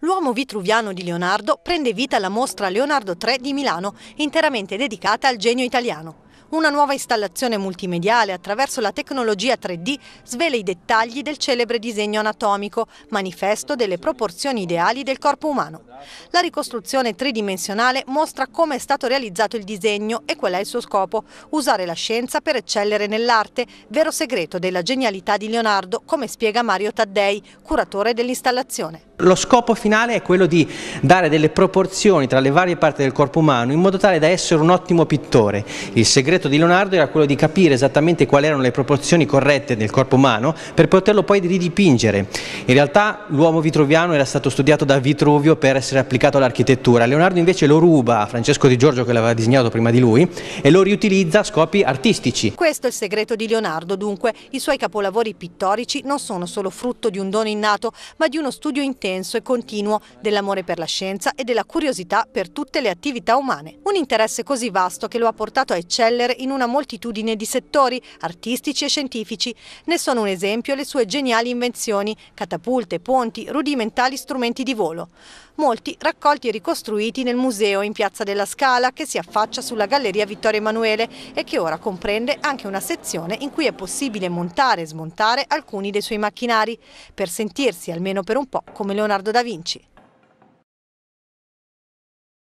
L'uomo vitruviano di Leonardo prende vita alla mostra Leonardo III di Milano, interamente dedicata al genio italiano. Una nuova installazione multimediale attraverso la tecnologia 3D svela i dettagli del celebre disegno anatomico, manifesto delle proporzioni ideali del corpo umano. La ricostruzione tridimensionale mostra come è stato realizzato il disegno e qual è il suo scopo, usare la scienza per eccellere nell'arte, vero segreto della genialità di Leonardo, come spiega Mario Taddei, curatore dell'installazione. Lo scopo finale è quello di dare delle proporzioni tra le varie parti del corpo umano in modo tale da essere un ottimo pittore. Il segreto di Leonardo era quello di capire esattamente quali erano le proporzioni corrette del corpo umano per poterlo poi ridipingere. In realtà l'uomo vitruviano era stato studiato da Vitruvio per essere applicato all'architettura. Leonardo invece lo ruba a Francesco Di Giorgio che l'aveva disegnato prima di lui e lo riutilizza a scopi artistici. Questo è il segreto di Leonardo dunque, i suoi capolavori pittorici non sono solo frutto di un dono innato ma di uno studio intenso e continuo dell'amore per la scienza e della curiosità per tutte le attività umane. Un interesse così vasto che lo ha portato a eccellere in una moltitudine di settori artistici e scientifici. Ne sono un esempio le sue geniali invenzioni, catapulte, ponti, rudimentali strumenti di volo. Molti molti raccolti e ricostruiti nel museo in Piazza della Scala che si affaccia sulla Galleria Vittorio Emanuele e che ora comprende anche una sezione in cui è possibile montare e smontare alcuni dei suoi macchinari per sentirsi almeno per un po' come Leonardo da Vinci.